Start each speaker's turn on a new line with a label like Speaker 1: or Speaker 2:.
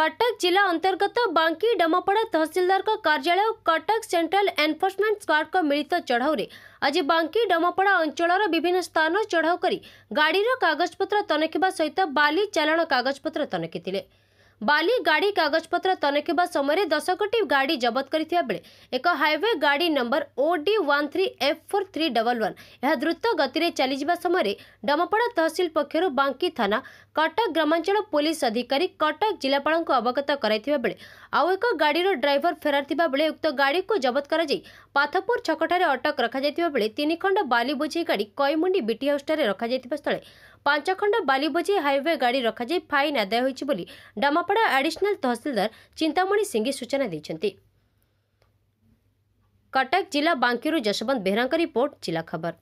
Speaker 1: କଟକ ଜିଲ୍ଲା ଅନ୍ତର୍ଗତ ବାଙ୍କି ଡମପଡ଼ା ତହସିଲଦାରଙ୍କ କାର୍ଯ୍ୟାଳୟ ଓ କଟକ ସେଣ୍ଟ୍ରାଲ ଏନ୍ଫୋର୍ସମେଣ୍ଟ ସ୍କ୍ୱାଡ୍ଙ୍କ ମିଳିତ ଚଢ଼ାଉରେ ଆଜି ବାଙ୍କି ଡମପଡ଼ା ଅଞ୍ଚଳର ବିଭିନ୍ନ ସ୍ଥାନ ଚଢ଼ାଉ କରି ଗାଡ଼ିର କାଗଜପତ୍ର ତନଖିବା ସହିତ ବାଲି ଚାଲାଣ କାଗଜପତ୍ର ତନଖିଥିଲେ ବାଲି ଗାଡ଼ି କାଗଜପତ୍ର ତନେଖିବା ସମୟରେ ଦଶ କୋଟି ଗାଡ଼ି ଜବତ କରିଥିବା ବେଳେ ଏକ ହାଇୱେ ଗାଡ଼ି number O D one three F four three double one ଏହା ଦ୍ରୁତ ଗତିରେ ଚାଲିଯିବା ସମୟରେ ଡମପଡ଼ା ତହସିଲ ପକ୍ଷରୁ ବାଙ୍କି ଥାନା କଟକ ଗ୍ରାମାଞ୍ଚଳ ପୋଲିସ ଅଧିକାରୀ କଟକ ଜିଲ୍ଲାପାଳଙ୍କୁ ଅବଗତ କରାଇଥିବା ବେଳେ ଆଉ ଏକ ଗାଡ଼ିର ଡ୍ରାଇଭର ଫେରାର ଥିବା ବେଳେ ଉକ୍ତ ଗାଡ଼ିକୁ ଜବତ କରାଯାଇ ପାଥପୁର ଛକଠାରେ ଅଟକ ରଖାଯାଇଥିବା ବେଳେ ତିନି ଖଣ୍ଡ ବାଲି ବୋଝେଇ ଗାଡ଼ି କଇମୁଣ୍ଡି ବିଟି ହାଉସ୍ଠାରେ ରଖାଯାଇଥିବା ସ୍ଥଳେ ପାଞ୍ଚ ଖଣ୍ଡ ବାଲି ବୋଝେଇ ହାଇୱେ ଗାଡ଼ି ରଖାଯାଇ ଫାଇନ୍ ଆଦାୟ ହୋଇଛି ବୋଲି ଡାମ ಅಪ್ಪಣ ಅಡಿಷನಲ್ ತಹಸೀಲ್ದಾರ್ ಚಿಂತಾಮಣಿ ಸಿಂಗಿ ಸೂಚನೆ ଦେଇଛନ୍ତି କଟକ ଜିଲ୍ଲା ବାଙ୍କିରୁ ଯଶବନ୍ତ ಬೆಹರಾಂಕ ರಿಪೋರ್ಟ್ ଜିଲ୍ଲା ଖବର